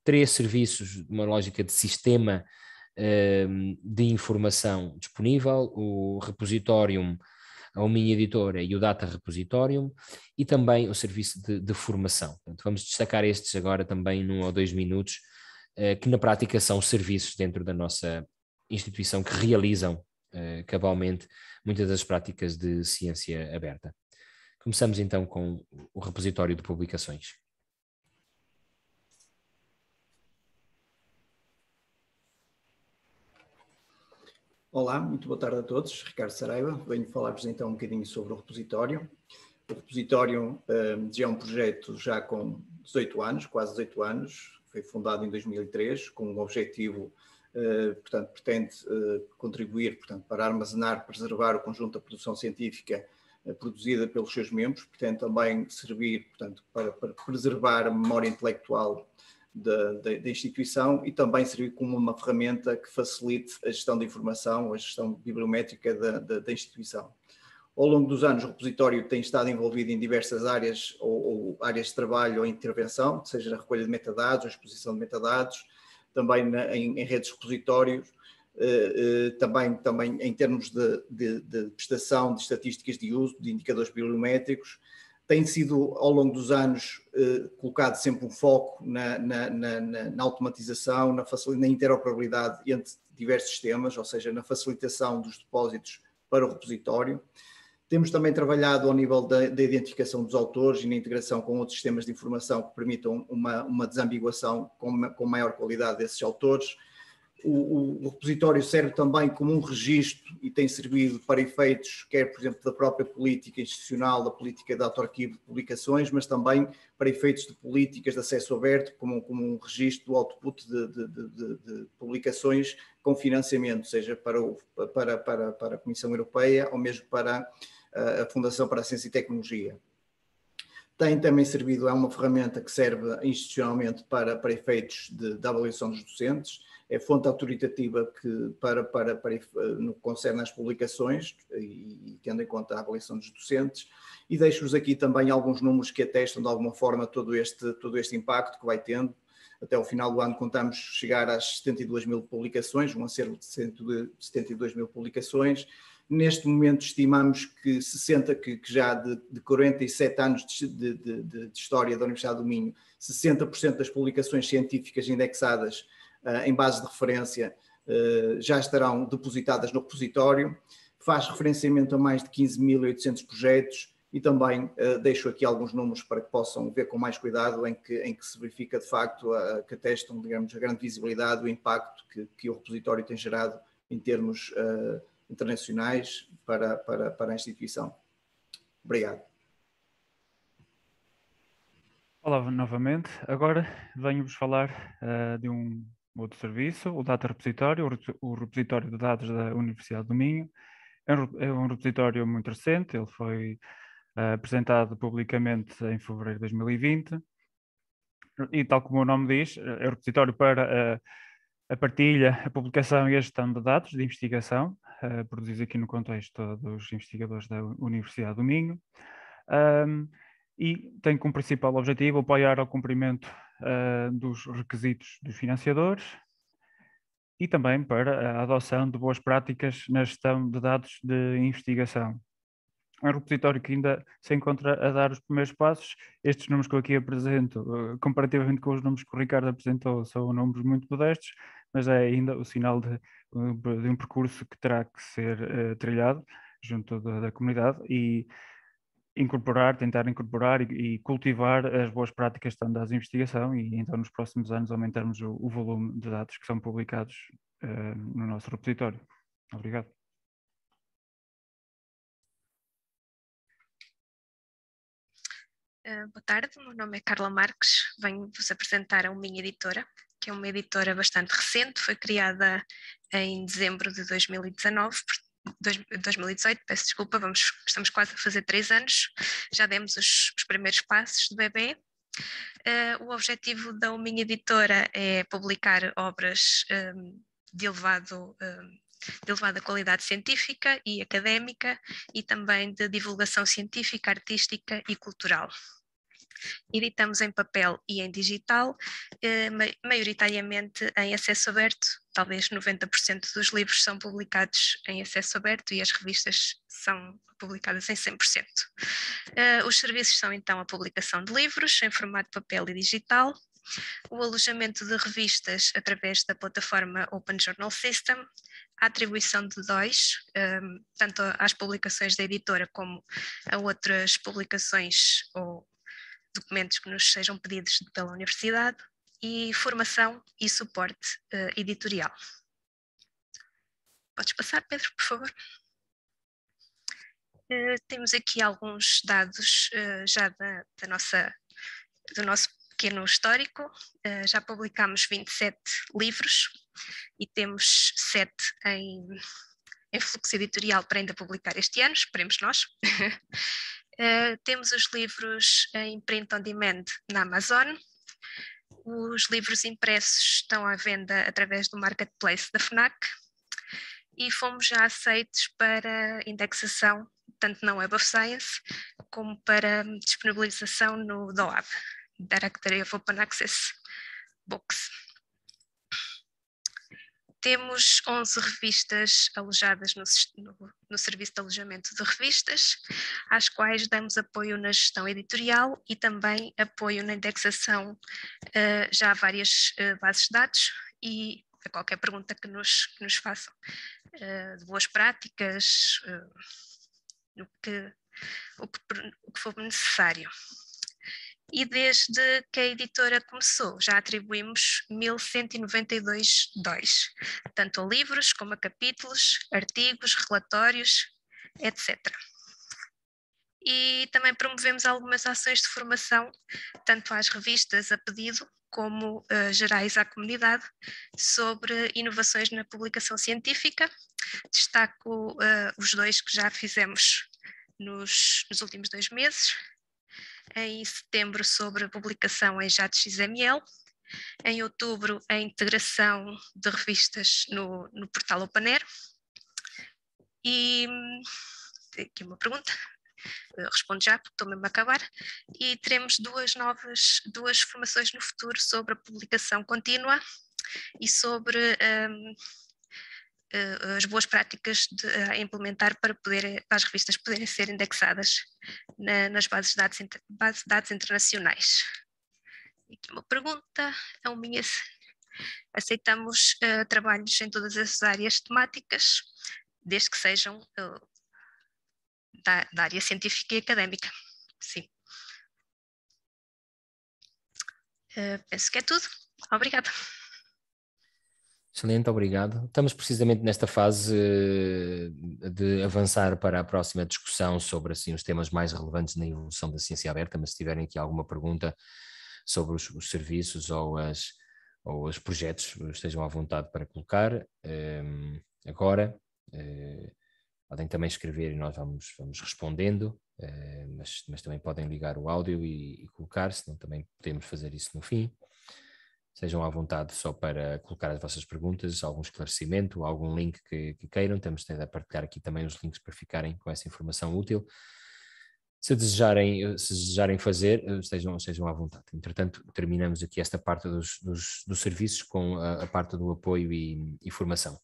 três serviços de uma lógica de sistema um, ehm, de informação disponível, o repositório a minha editora e o Data Repositorium, e também o serviço de, de formação. Portanto, vamos destacar estes agora também num ou dois minutos, eh, que na prática são serviços dentro da nossa instituição que realizam eh, cabalmente muitas das práticas de ciência aberta. Começamos então com o repositório de publicações. Olá, muito boa tarde a todos. Ricardo Saraiva, venho falar-vos então um bocadinho sobre o repositório. O repositório uh, já é um projeto já com 18 anos, quase 18 anos, foi fundado em 2003 com o um objetivo, uh, portanto, pretende uh, contribuir portanto, para armazenar, preservar o conjunto da produção científica produzida pelos seus membros, pretende também servir portanto, para, para preservar a memória intelectual da, da, da, instituição e também servir como uma ferramenta que facilite a gestão de informação, a gestão bibliométrica da, da, da instituição. Ao longo dos anos, o repositório tem estado envolvido em diversas áreas ou, ou áreas de trabalho ou intervenção, seja na recolha de metadados, a exposição de metadados, também na, em, em, redes repositórios, eh, eh, também, também em termos de, de, de prestação de estatísticas de uso, de indicadores bibliométricos, tem sido, ao longo dos anos, eh, colocado sempre um foco na, na, na, na automatização, na, na interoperabilidade entre diversos sistemas, ou seja, na facilitação dos depósitos para o repositório. Temos também trabalhado ao nível da, da, identificação dos autores e na integração com outros sistemas de informação que permitam uma, uma desambiguação com, com maior qualidade desses autores. O, o, repositório serve também como um registro e tem servido para efeitos, quer, por exemplo, da própria política institucional, da política de autoarquivo de publicações, mas também para efeitos de políticas de acesso aberto, como, como um registro do output de, de, de, de, publicações com financiamento, seja para, o, para, para, para a Comissão Europeia ou mesmo para a Fundação para a Ciência e Tecnologia. Tem também servido, é uma ferramenta que serve institucionalmente para, para efeitos de, da avaliação dos docentes, é fonte autoritativa que, para, para, para, eh, no que concerne às publicações, e, e tendo em conta a avaliação dos docentes, e deixo-vos aqui também alguns números que atestam de alguma forma todo este, todo este impacto que vai tendo. Até o final do ano contamos chegar às 72 mil publicações, um acervo de 72 mil publicações, neste momento estimamos que 60, que, que já de, de, 47 anos de, de, de, história da Universidade do Minho, 60% das publicações científicas indexadas uh, em base de referência uh, já estarão depositadas no repositório, faz referenciamento a mais de 15.800 projetos e também uh, deixo aqui alguns números para que possam ver com mais cuidado em que, em que se verifica de facto, a, que atestam, digamos, a grande visibilidade, o impacto que, que o repositório tem gerado em termos internacionais para, para, para a instituição. Obrigado. Olá novamente. Agora venho-vos falar uh, de um outro serviço, o Data Repositório, o repositório de dados da Universidade do Minho. É um é repositório muito recente, ele foi uh, apresentado publicamente em fevereiro de 2020 e, tal como o nome diz, é um repositório para uh, a partilha, a publicação e a gestão de dados de investigação eh, produzidos aqui no contexto dos investigadores da Universidade do Minho, um, e tem como principal objetivo apoiar ao cumprimento uh, dos requisitos dos financiadores e também para a adoção de boas práticas na gestão de dados de investigação. É um repositório que ainda se encontra a dar os primeiros passos. Estes números que eu aqui apresento, eh, comparativamente com os números que o Ricardo apresentou, são números muito modestos, mas é ainda o sinal de, de um percurso que terá que ser uh, trilhado junto da, da, comunidade e incorporar, tentar incorporar e, e, cultivar as boas práticas tanto das investigação e então nos próximos anos aumentarmos o, o volume de dados que são publicados uh, no nosso repositório. Obrigado. Uh, boa tarde, meu nome é Carla Marques, venho-vos apresentar a minha editora, que é uma editora bastante recente, foi criada em dezembro de 2019, 2018, peço desculpa, vamos, estamos quase a fazer três anos, já demos os, os primeiros passos do bebê. Uh, eh, o objetivo da minha editora é publicar obras um, ehm, de, elevado, um, ehm, de elevada qualidade científica e académica e também de divulgação científica, artística e cultural. Editamos em papel e em digital, eh, maioritariamente em acesso aberto. Talvez 90% dos livros são publicados em acesso aberto e as revistas são publicadas em 100%. Eh, os serviços são então a publicação de livros em formato papel e digital, o alojamento de revistas através da plataforma Open Journal System, a atribuição de DOIs, um, eh, tanto às publicações da editora como a outras publicações ou documentos que nos sejam pedidos pela universidade e formação e suporte uh, editorial. Podes passar, Pedro, por favor? Uh, temos aqui alguns dados uh, já da, da, nossa, do nosso pequeno histórico. já publicámos 27 livros e temos 7 em, em fluxo editorial para ainda publicar este ano, esperemos nós. Eh, temos os livros em eh, print on demand na Amazon. Os livros impressos estão à venda através do marketplace da FNAC e fomos já aceitos para indexação, tanto na Web of Science como para disponibilização no DOAB, Directory of Open Access Books. Temos 11 revistas alojadas no, no, no, Serviço de Alojamento de Revistas, às quais damos apoio na gestão editorial e também apoio na indexação uh, já há várias uh, bases de dados e a qualquer pergunta que nos, que nos façam, uh, de boas práticas, o que, o, que, o que for necessário e desde que a editora começou já atribuímos 1.192 dois, tanto a livros como a capítulos, artigos, relatórios, etc. E também promovemos algumas ações de formação, tanto às revistas a pedido, como uh, gerais à comunidade, sobre inovações na publicação científica. Destaco uh, os dois que já fizemos nos, nos últimos dois meses, em setembro sobre a publicação em JATS XML, em outubro a integração de revistas no, no portal Opanero e aqui uma pergunta, respondo já porque estou mesmo a acabar, e teremos duas novas, duas formações no futuro sobre a publicação contínua e sobre um, eh, as boas práticas de, a eh, implementar para, poder, eh, para as revistas poderem ser indexadas na, nas bases de, dados, de dados internacionais. Aqui uma pergunta, é o então, minha aceitamos uh, trabalhos em todas as áreas temáticas, desde que sejam uh, da, da, área científica e académica. Sim. Uh, penso que é tudo. Obrigada. Excelente, obrigado. Estamos precisamente nesta fase eh, de avançar para a próxima discussão sobre assim, os temas mais relevantes na evolução da ciência aberta, mas se tiverem aqui alguma pergunta sobre os, os serviços ou, as, ou os projetos, estejam à vontade para colocar. Um, ehm, agora, eh, podem também escrever e nós vamos, vamos respondendo, eh, mas, mas também podem ligar o áudio e, e colocar, senão também podemos fazer isso no fim. Sejam à vontade só para colocar as vossas perguntas, algum esclarecimento, algum link que, que queiram. Temos tendo a partilhar aqui também os links para ficarem com essa informação útil. Se desejarem, se desejarem fazer, eh, estejam, sejam à vontade. Entretanto, terminamos aqui esta parte dos, dos, dos serviços com a, a, parte do apoio e, e formação.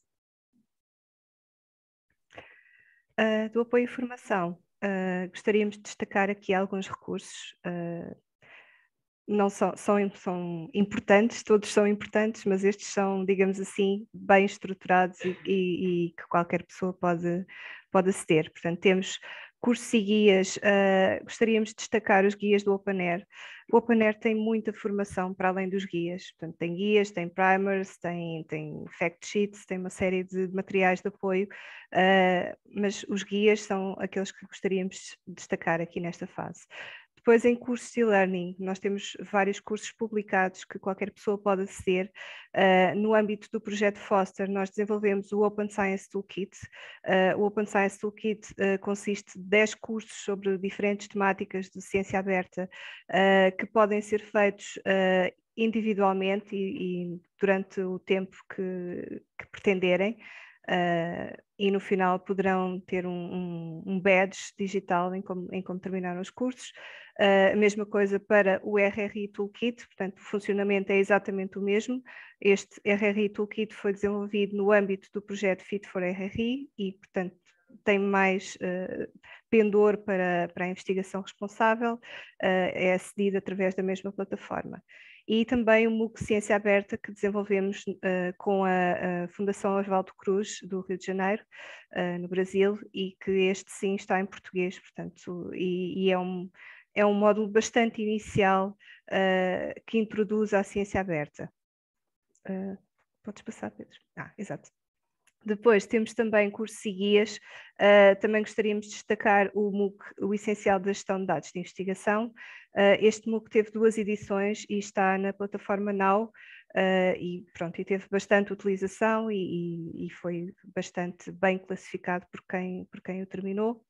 Uh, do apoio e formação, uh, gostaríamos de destacar aqui alguns recursos uh, não são, são, são importantes, todos são importantes, mas estes são, digamos assim, bem estruturados e, e, e que qualquer pessoa pode, pode aceder. Portanto, temos cursos e guias, uh, gostaríamos de destacar os guias do Open Air. O Open Air tem muita formação para além dos guias, portanto, tem guias, tem primers, tem, tem fact sheets, tem uma série de materiais de apoio, uh, mas os guias são aqueles que gostaríamos de destacar aqui nesta fase. Depois, em cursos de learning, nós temos vários cursos publicados que qualquer pessoa pode aceder. Uh, no âmbito do projeto Foster, nós desenvolvemos o Open Science Toolkit. Uh, o Open Science Toolkit uh, consiste de 10 cursos sobre diferentes temáticas de ciência aberta que podem ser feitos individualmente e, e, durante o tempo que, que pretenderem. Uh, e no final poderão ter um, um, um badge digital em como, em como terminaram os cursos. Ah, a uh, mesma coisa para o RRI Toolkit, portanto, o funcionamento é exatamente o mesmo. Este RRI Toolkit foi desenvolvido no âmbito do projeto Fit for RRI e, portanto, tem mais uh, pendor para, para a investigação responsável, é acedido através da mesma plataforma e também o MOOC Ciência Aberta que desenvolvemos uh, com a, a, Fundação Oswaldo Cruz do Rio de Janeiro, uh, no Brasil, e que este sim está em português, portanto, e, e é um é um módulo bastante inicial uh, que introduz a ciência aberta. Uh, podes passar, Pedro? Ah, exato. Depois temos também cursos e guias. Uh, ah, também gostaríamos de destacar o MOOC, o Essencial da Gestão de Dados de Investigação. Uh, este MOOC teve duas edições e está na plataforma Now. Uh, e pronto, e teve bastante utilização e, e, e, foi bastante bem classificado por quem, por quem o terminou.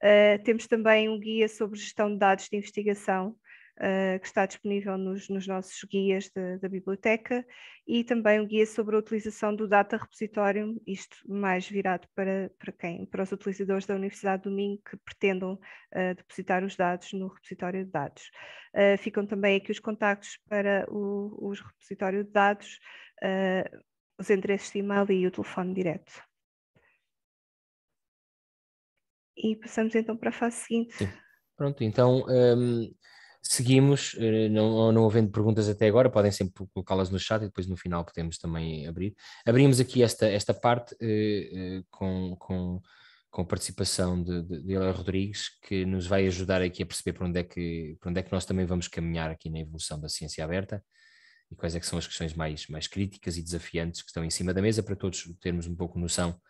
Uh, temos também um guia sobre gestão de dados de investigação, uh, que está disponível nos, nos nossos guias de, da biblioteca, e também um guia sobre a utilização do Data repositório, isto mais virado para, para quem? Para os utilizadores da Universidade do Minho que pretendam uh, depositar os dados no repositório de dados. Uh, ficam também aqui os contactos para o, os repositório de dados, os endereços de e-mail e o telefone direto. E passamos então para a fase seguinte. Sim. Pronto, então um, ehm, Seguimos, eh, não, não havendo perguntas até agora, podem sempre colocá-las no chat e depois no final podemos também abrir. Abrimos aqui esta, esta parte uh, com, com, com a participação de, de, de Rodrigues, que nos vai ajudar aqui a perceber para onde, é que, para onde é que nós também vamos caminhar aqui na evolução da ciência aberta e quais é que são as questões mais, mais críticas e desafiantes que estão em cima da mesa para todos termos um pouco noção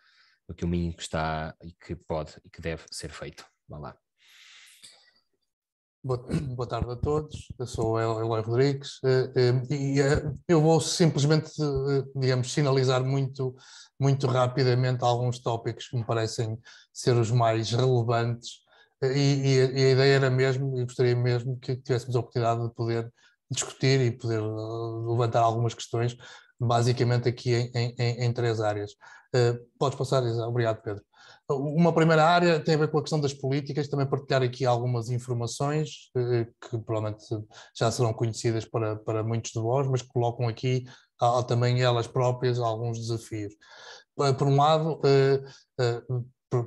do que o mínimo que está e que pode e que deve ser feito. Vá lá. Boa tarde a todos, eu sou Eloy Rodrigues eh, eh, e eh, eu vou simplesmente, digamos, sinalizar muito, muito rapidamente alguns tópicos que me parecem ser os mais relevantes e, e a ideia era mesmo, e gostaria mesmo que tivéssemos a oportunidade de poder discutir e poder levantar algumas questões, basicamente aqui em, em, em três áreas. Podes passar, Isa? Obrigado, Pedro. Uma primeira área tem a ver com a questão das políticas, também partilhar aqui algumas informações eh, que provavelmente já serão conhecidas para, para muitos de vós, mas colocam aqui ah, também elas próprias alguns desafios. Por um lado, eh, eh,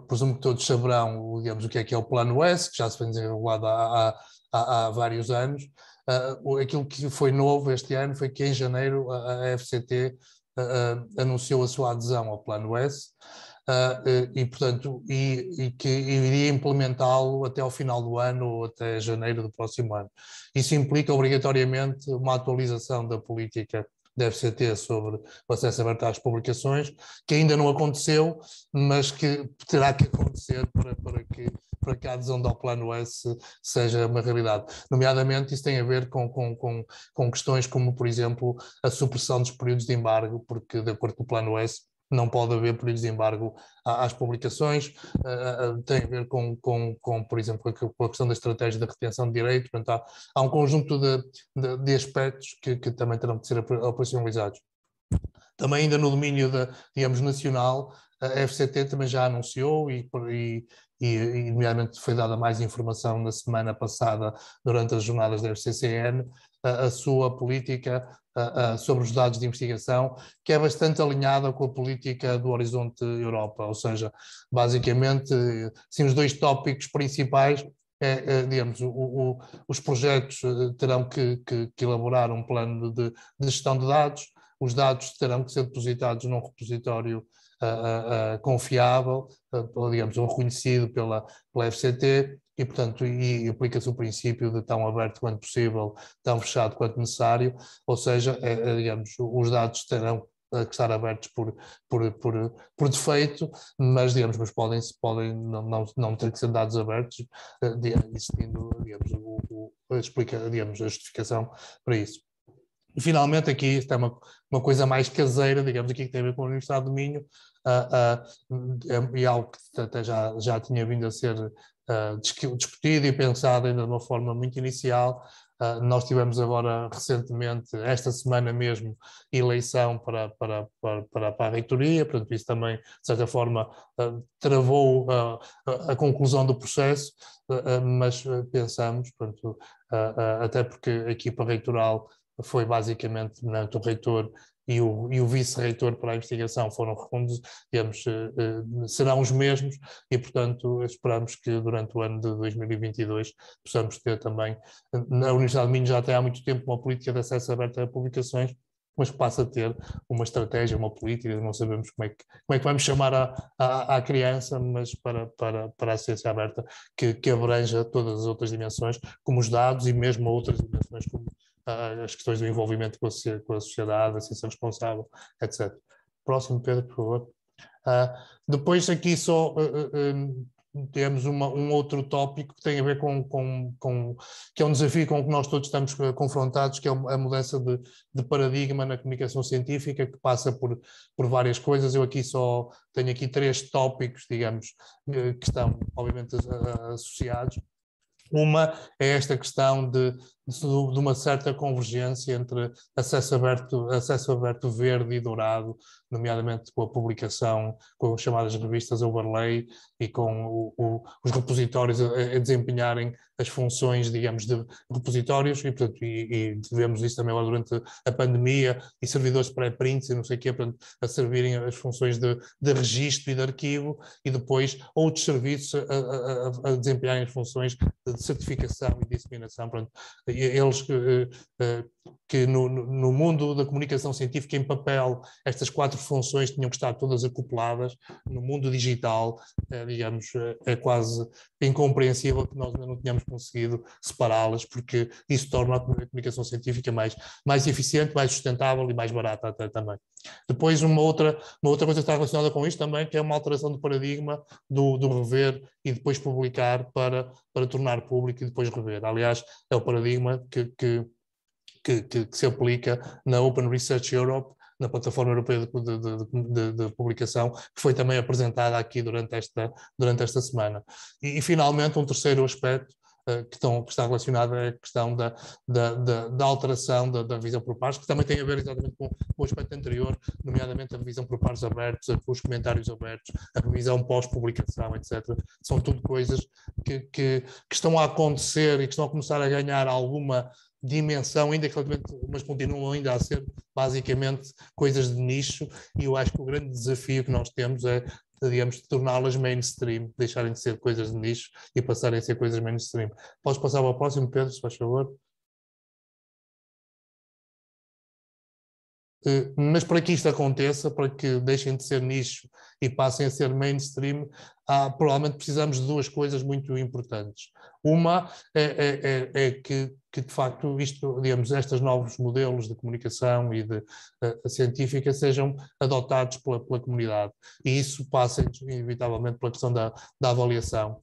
presumo que todos saberão, digamos, o que é que é o Plano S, que já se vem desenrolado há, há, há vários anos. Ah, aquilo que foi novo este ano foi que em janeiro a FCT ah, anunciou a sua adesão ao Plano S. Ah, eh, e, portanto, e, e que iria implementá-lo até ao final do ano ou até janeiro do próximo ano. Isso implica obrigatoriamente uma atualização da política da FCT sobre o acesso aberto às publicações, que ainda não aconteceu, mas que terá que acontecer para, para, que, para que a adesão ao Plano S seja uma realidade. Nomeadamente, isso tem a ver com, com, com, com questões como, por exemplo, a supressão dos períodos de embargo, porque, de acordo com o Plano S, não pode haver, por embargo às publicações, tem a ver com, com, com, por exemplo, com a questão da estratégia da retenção de direitos, portanto, há, há um conjunto de, de, de aspectos que, que também terão que ser operacionalizados. Também ainda no domínio, de, digamos, nacional, a FCT também já anunciou e, e, e, nomeadamente, foi dada mais informação na semana passada, durante as jornadas da FCCN, a, a sua política sobre os dados de investigação, que é bastante alinhada com a política do Horizonte Europa, ou seja, basicamente, sim, os dois tópicos principais é, é, digamos, o, o, os projetos eh, terão que, que, que elaborar um plano de, de, gestão de dados, os dados terão que ser depositados num repositório uh, uh, confiável, uh, digamos, ou reconhecido pela, pela FCT, e, portanto, e, aplica-se o princípio de tão aberto quanto possível, tão fechado quanto necessário, ou seja, é, é digamos, os dados terão eh, que estar abertos por, por, por, por defeito, mas digamos, mas podem, podem não, não, não ter que ser dados abertos, eh, existindo, digamos, o, o, explica, digamos, a justificação para isso. E finalmente aqui está é uma, uma coisa mais caseira, digamos aqui que tem a ver com a Universidade do Minho, uh, uh, e algo que até já, já tinha vindo a ser ah, discutido e pensado ainda de uma forma muito inicial. Uh, nós tivemos agora recentemente, esta semana mesmo, eleição para, para, para, para, a reitoria, portanto, isso também, de certa forma, uh, travou uh, a conclusão do processo, mas pensamos, portanto, até porque a equipa reitoral foi basicamente, o reitor e o, e o vice-reitor para a investigação foram reconduzidos, digamos, eh, eh, serão os mesmos e, portanto, esperamos que durante o ano de 2022 possamos ter também, na Universidade de Minas já tem há muito tempo uma política de acesso aberto a publicações, mas que passa a ter uma estratégia, uma política, não sabemos como é que, como é que vamos chamar a, a, a criança, mas para, para, para a ciência aberta, que, que abranja todas as outras dimensões, como os dados e mesmo outras dimensões, como eh, as questões do envolvimento com a, com a sociedade, a ciência responsável, etc. Próximo, Pedro, por favor. Uh, depois aqui só uh, uh, temos uma, um outro tópico que tem a ver com, com, com, que é um desafio com que nós todos estamos confrontados, que é a mudança de, de paradigma na comunicação científica, que passa por, por, várias coisas. Eu aqui só tenho aqui três tópicos, digamos, que estão obviamente associados. Uma é esta questão de, de uma certa convergência entre acesso aberto, acesso aberto verde e dourado, nomeadamente com a publicação, com as chamadas revistas overlay e com o, o, os repositórios a, a, desempenharem as funções, digamos, de repositórios, e, portanto, e, e vemos isso também durante a pandemia, e servidores pré-prints e não sei o quê, portanto, a servirem as funções de, de registro e de arquivo, e depois outros serviços a, a desempenharem as funções de certificação e disseminação, portanto, eles eh, eh, que no, no, mundo da comunicação científica em papel estas quatro funções tinham que estar todas acopladas, no mundo digital, eh, digamos, eh, é quase incompreensível que nós ainda não tenhamos conseguido separá-las, porque isso torna a comunicação científica mais, mais eficiente, mais sustentável e mais barata até também. Depois, uma outra, uma outra coisa que está relacionada com isto também, que é uma alteração do paradigma do, do rever e depois publicar para, para tornar público e depois rever. Aliás, é o paradigma que, que que, que, que se aplica na Open Research Europe na plataforma europeia de, de, de, de, publicação, que foi também apresentada aqui durante esta, durante esta semana. E, e finalmente, um terceiro aspecto uh, que, estão, que, está relacionado é a questão da, da, da, da alteração da, da, visão por pares, que também tem a ver exatamente com, com, o aspecto anterior, nomeadamente a visão por pares abertos, os comentários abertos, a revisão pós-publicação, etc. São tudo coisas que, que, que estão a acontecer e que estão a começar a ganhar alguma dimensão, ainda que mas continuam ainda a ser basicamente coisas de nicho, e eu acho que o grande desafio que nós temos é, digamos, torná-las mainstream, deixarem de ser coisas de nicho e passarem a ser coisas mainstream. Podes passar para o próximo, Pedro, se faz favor? Eh, mas para que isto aconteça, para que deixem de ser nicho e passem a ser mainstream, há, ah, provavelmente precisamos de duas coisas muito importantes. Uma é, é, é, é que, que, de facto, isto, digamos, estes novos modelos de comunicação e de, eh, eh, científica sejam adotados pela, pela, comunidade. E isso passa, inevitavelmente, pela questão da, da avaliação.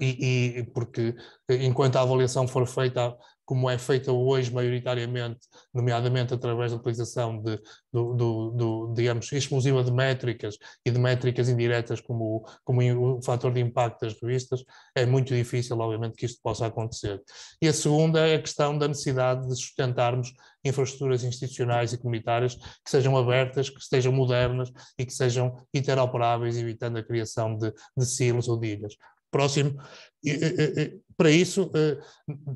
e, e, porque enquanto a avaliação for feita como é feita hoje maioritariamente, nomeadamente através da utilização de, do, do, do, digamos, exclusiva de métricas e de métricas indiretas como, como o fator de impacto das revistas, é muito difícil, obviamente, que isto possa acontecer. E a segunda é a questão da necessidade de sustentarmos infraestruturas institucionais e comunitárias que sejam abertas, que sejam modernas e que sejam interoperáveis, evitando a criação de, de silos ou de ilhas próximo. E, e, e, para isso, eh,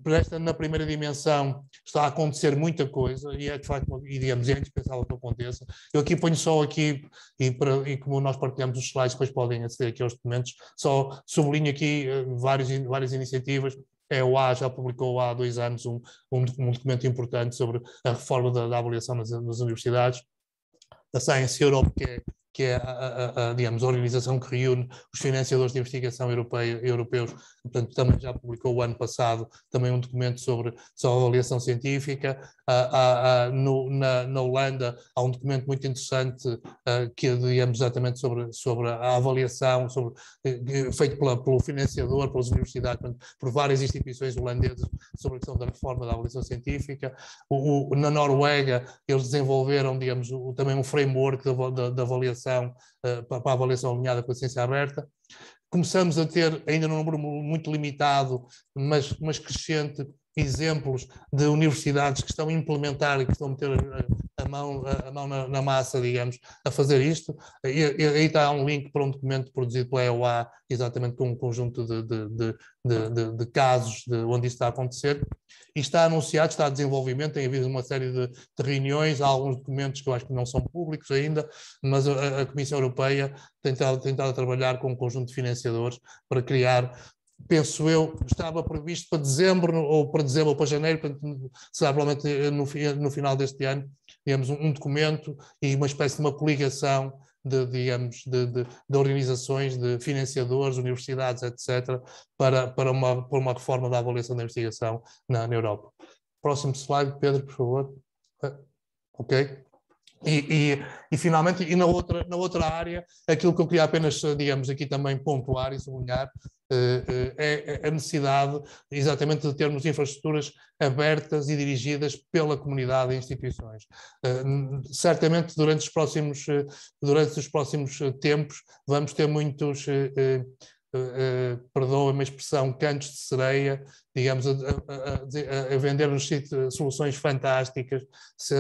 para esta, na primeira dimensão, está a acontecer muita coisa e é de facto, e digamos, é indispensável que aconteça. Eu aqui ponho só aqui, e, para, e como nós partilhamos os slides, depois podem aceder aqui aos documentos, só sublinho aqui eh, vários, várias iniciativas. É o A, já publicou há dois anos um, um, documento importante sobre a reforma da, da avaliação nas, nas universidades. A Science Europe, que é que é, a, a, a, digamos, a organização que reúne os financiadores de investigação europeia, europeus, portanto, também já publicou o ano passado também um documento sobre, sobre avaliação científica. Uh, uh, uh, no, na, na, Holanda há um documento muito interessante que é, digamos, exatamente sobre, sobre a avaliação, sobre, eh, é feito pela, pelo financiador, pelas universidades, portanto, por várias instituições holandesas sobre a questão da reforma da avaliação científica. O, o, na Noruega eles desenvolveram, digamos, o, também um framework da avaliação avaliação, eh, para a avaliação alinhada com a ciência aberta. Começamos a ter, ainda num número muito limitado, mas, mas crescente, exemplos de universidades que estão a implementar e que estão a meter eh, a mão, a mão na, na massa, digamos, a fazer isto. E, e, aí está um link para um documento produzido pela EOA, exatamente com um conjunto de, de, de, de casos onde isso está a acontecer. E está anunciado, está a desenvolvimento, tem havido uma série de, reuniões, há alguns documentos que eu acho que não são públicos ainda, mas a, a Comissão Europeia tem estado a trabalhar com um conjunto de financiadores para criar penso eu, estava previsto para dezembro, ou para dezembro ou para janeiro, portanto, será provavelmente eh, no, no final deste ano, digamos, um, documento e uma espécie de uma coligação de, digamos, de, de, de, organizações, de financiadores, universidades, etc., para, para, uma, para uma reforma da avaliação da investigação na, na Europa. Próximo slide, Pedro, por favor. Eh, ok? E, e, e, finalmente, e na outra, na outra área, aquilo que eu queria apenas, digamos, aqui também pontuar e sublinhar, eh, eh, é, é a necessidade exatamente de termos infraestruturas abertas e dirigidas pela comunidade e instituições. Eh, certamente durante os próximos, durante os próximos tempos vamos ter muitos uh, eh, eh, perdoa-me a expressão, cantos de sereia, digamos, a, a, a, a vender-nos soluções fantásticas, se,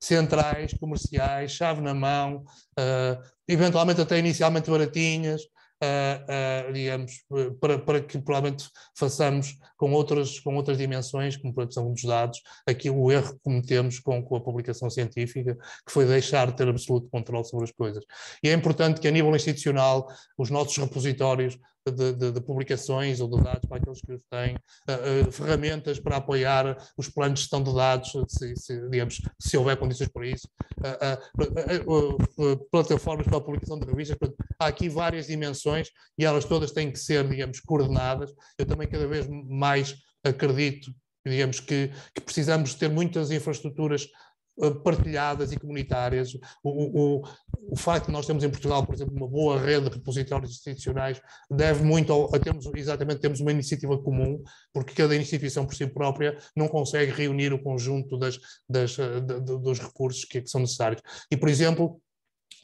centrais, comerciais, chave na mão, uh, eventualmente até inicialmente baratinhas, uh, uh, digamos, para, para que provavelmente façamos com outras, com outras dimensões, como por exemplo dos dados, aqui o erro que cometemos com, com a publicação científica, que foi deixar de ter absoluto controle sobre as coisas. E é importante que a nível institucional os nossos repositórios de, de, de, publicações ou de dados para aqueles que os têm, uh, uh, ferramentas para apoiar os planos de gestão de dados, se, se, digamos, se houver condições para isso, uh, plataformas para a publicação de revistas, portanto, há aqui várias dimensões e elas todas têm que ser, digamos, coordenadas. Eu também cada vez mais acredito digamos que, que, precisamos ter muitas infraestruturas eh, partilhadas e comunitárias. O, o, o, facto de nós termos em Portugal, por exemplo, uma boa rede de repositórios institucionais deve muito a termos, exatamente, termos uma iniciativa comum, porque cada instituição por si própria não consegue reunir o conjunto das, das, eh, de, de, dos recursos que, que são necessários. E, por exemplo,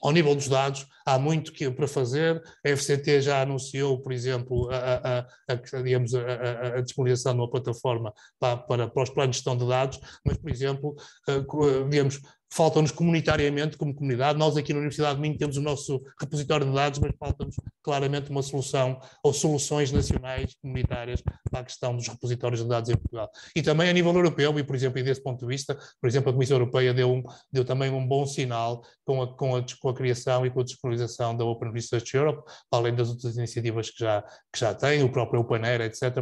ao nível dos dados, há muito que, para fazer. A FCT já anunciou, por exemplo, a, a, a, digamos, a, a disponibilização de uma plataforma para, para, para os planos de gestão de dados, mas, por exemplo, eh, eh, digamos, faltam-nos comunitariamente, como comunidade. Nós aqui na Universidade de Minho temos o nosso repositório de dados, mas falta-nos claramente uma solução ou soluções nacionais comunitárias para a questão dos repositórios de dados em Portugal. E também a nível europeu, e por exemplo, e desse ponto de vista, por exemplo, a Comissão Europeia deu, um, deu também um bom sinal com a, com, a, com a criação e com a disponibilização da Open Research Europe, além das outras iniciativas que já, que já tem, o próprio Open Air etc.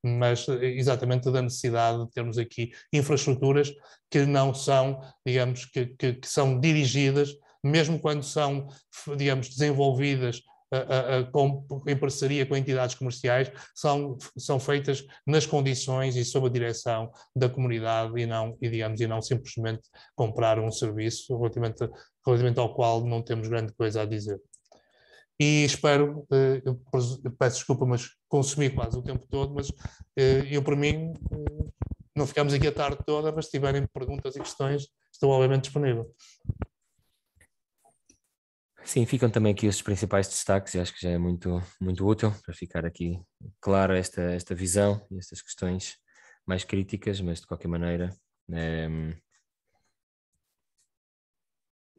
Mas eh, exatamente da necessidade de termos aqui infraestruturas que não são, digamos, que, que, que são dirigidas, mesmo quando são, digamos, desenvolvidas a, a, a, com, em parceria com entidades comerciais, são, são feitas nas condições e sob a direção da comunidade e não, e, digamos, e não simplesmente comprar um serviço relativamente, relativamente ao qual não temos grande coisa a dizer. E espero, eh, peço desculpa, mas consumi quase o tempo todo, mas eh, eu, para mim, não ficamos aqui a tarde toda, mas se tiverem perguntas e questões, estou obviamente disponível. Sim, ficam também aqui os principais destaques e acho que já é muito, muito útil para ficar aqui clara esta, esta visão e estas questões mais críticas, mas de qualquer maneira é,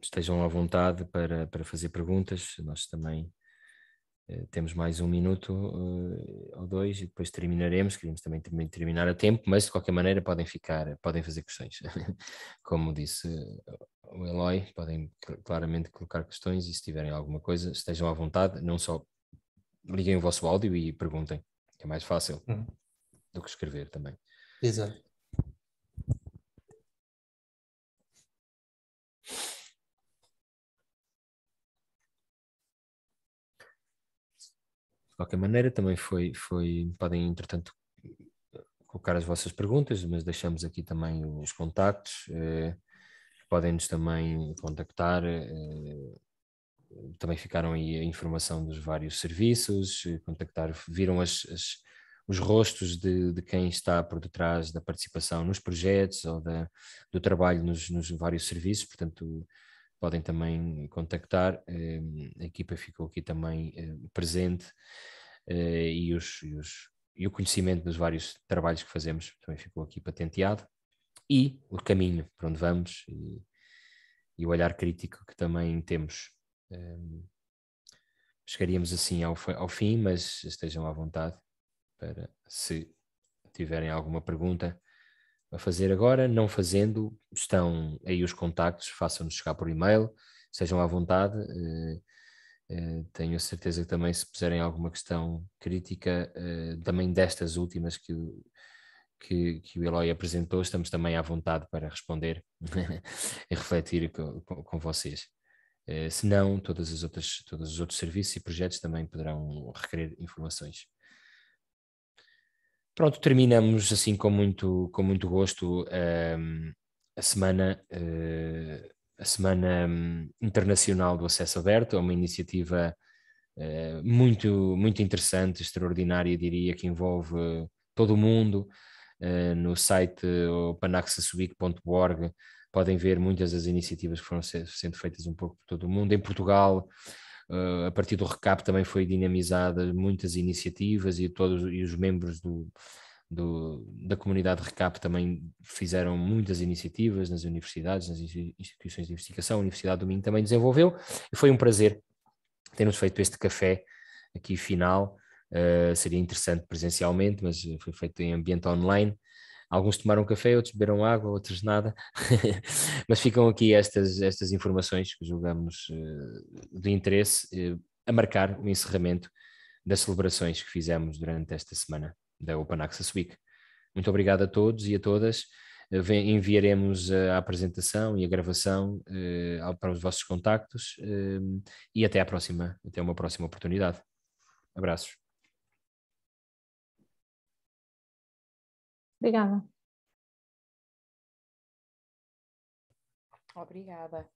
estejam à vontade para, para fazer perguntas, nós também eh, temos mais um minuto uh, ou dois e depois terminaremos. Queríamos também terminar a tempo, mas de qualquer maneira podem ficar, podem fazer questões. Como disse eh, o Eloy, podem claramente colocar questões e se tiverem alguma coisa, estejam à vontade, não só liguem o vosso áudio e perguntem, é mais fácil uhum. do que escrever também. Exato. De qualquer maneira, também foi, foi podem, entretanto, colocar as vossas perguntas, mas deixamos aqui também os contactos. Eh, Podem-nos também contactar. Eh, também ficaram aí a informação dos vários serviços, eh, contactar, viram as, as, os rostos de, de, quem está por detrás da participação nos projetos ou da, do trabalho nos, nos vários serviços, portanto, podem também contactar. Ehm, a equipa ficou aqui também ehm, presente eh, e, os, e, os, e o conhecimento dos vários trabalhos que fazemos também ficou aqui patenteado. E o caminho para onde vamos e, e o olhar crítico que também temos. Ehm, chegaríamos assim ao, ao fim, mas estejam à vontade para se tiverem alguma pergunta a fazer agora, não fazendo, estão aí os contactos, façam-nos chegar por e-mail, sejam à vontade. Eh, eh, tenho a certeza que também, se puserem alguma questão crítica, eh, também destas últimas que, que, que o Eloy apresentou, estamos também à vontade para responder e refletir com, com vocês. Se não, todas as outras, todos os outros serviços e projetos também poderão requerer informações. Pronto, terminamos assim com muito, com muito gosto um, ehm, a semana, uh, a semana hum, internacional do acesso aberto, é uma iniciativa uh, muito, muito interessante, extraordinária, diria, que envolve todo o mundo. Uh, no site panaxasubic.org podem ver muitas das iniciativas que foram sendo feitas um pouco por todo o mundo. Em Portugal, eh, a partir do recap também foi dinamizada muitas iniciativas e todos e os membros do, do, da comunidade RECAP também fizeram muitas iniciativas nas universidades, nas instituições de investigação, a Universidade do Minho também desenvolveu, e foi um prazer termos feito este café aqui final, uh, seria interessante presencialmente, mas foi feito em ambiente online, Alguns tomaram café, outros beberam água, outros nada. Mas ficam aqui estas, estas informações que julgamos eh, de interesse eh, a marcar o encerramento das celebrações que fizemos durante esta semana da Open Access Week. Muito obrigado a todos e a todas. Eh, enviaremos a apresentação e a gravação para os vossos contactos e até à próxima, até uma próxima oportunidade. Abraços. Obrigada. Obrigada.